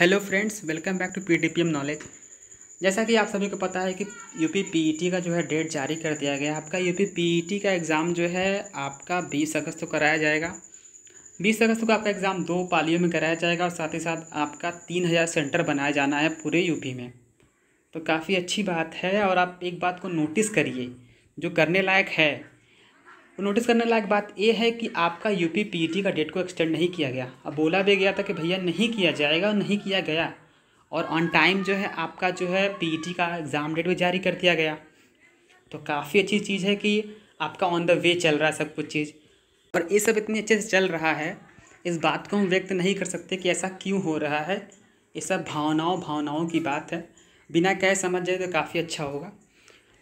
hello friends welcome back to P knowledge जैसा कि आप सभी को पता है कि यूपी पीईटी e का जो है डेट जारी कर दिया गया आपका यूपी पीईटी e का एग्ज़ाम जो है आपका 20 अगस्त को कराया जाएगा 20 अगस्त को आपका एग्ज़ाम दो पालियों में कराया जाएगा और साथ ही साथ आपका तीन हज़ार सेंटर बनाया जाना है पूरे यूपी में तो काफ़ी अच्छी बात है और आप एक बात को नोटिस करिए जो करने लायक है तो नोटिस करने लायक बात यह है कि आपका यूपी पीईटी e का डेट को एक्सटेंड नहीं किया गया अब बोला भी गया था कि भैया नहीं किया जाएगा और नहीं किया गया और ऑन टाइम जो है आपका जो है पीईटी e का एग्ज़ाम डेट भी जारी कर दिया गया तो काफ़ी अच्छी चीज़ है कि आपका ऑन द वे चल रहा है सब कुछ चीज़ और ये सब इतने अच्छे से चल रहा है इस बात को हम व्यक्त नहीं कर सकते कि ऐसा क्यों हो रहा है ये सब भावनाओं भावनाओं की बात है बिना कह समझ जाए तो काफ़ी अच्छा होगा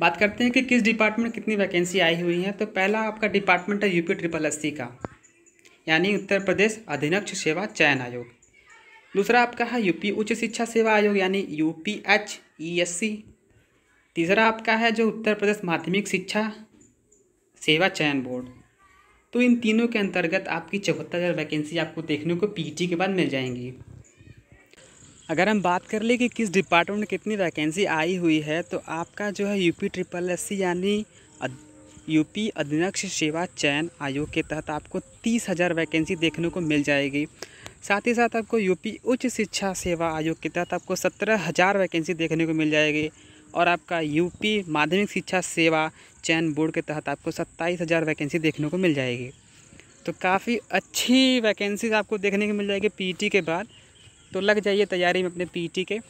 बात करते हैं कि किस डिपार्टमेंट कितनी वैकेंसी आई हुई हैं तो पहला आपका डिपार्टमेंट है यूपी ट्रिपल एस का यानी उत्तर प्रदेश अधिनक्ष सेवा चयन आयोग दूसरा आपका है यूपी उच्च शिक्षा सेवा आयोग यानी U P H E S C तीसरा आपका है जो उत्तर प्रदेश माध्यमिक शिक्षा सेवा चयन बोर्ड तो इन तीनों के अंतर्गत आपकी चौहत्तर हज़ार वैकेंसी आपको देखने को पीटी के बाद मिल जाएंगी अगर हम बात कर लें कि किस डिपार्टमेंट में कितनी वैकेंसी आई हुई है तो आपका जो है यूपी ट्रिपल एस सी यानी यूपी अधीनक्ष सेवा चयन आयोग के तहत आपको तीस हज़ार वैकेंसी देखने को मिल जाएगी साथ ही साथ आपको यूपी उच्च शिक्षा सेवा आयोग के तहत आपको सत्रह हज़ार वैकेंसी देखने को मिल जाएगी और आपका यूपी माध्यमिक शिक्षा सेवा चयन बोर्ड के तहत आपको सत्ताईस हज़ार वैकेंसी देखने को मिल जाएगी तो काफ़ी अच्छी वैकेंसीज आपको देखने को मिल जाएगी पी e के बाद तो लग जाइए तैयारी में अपने पीटी के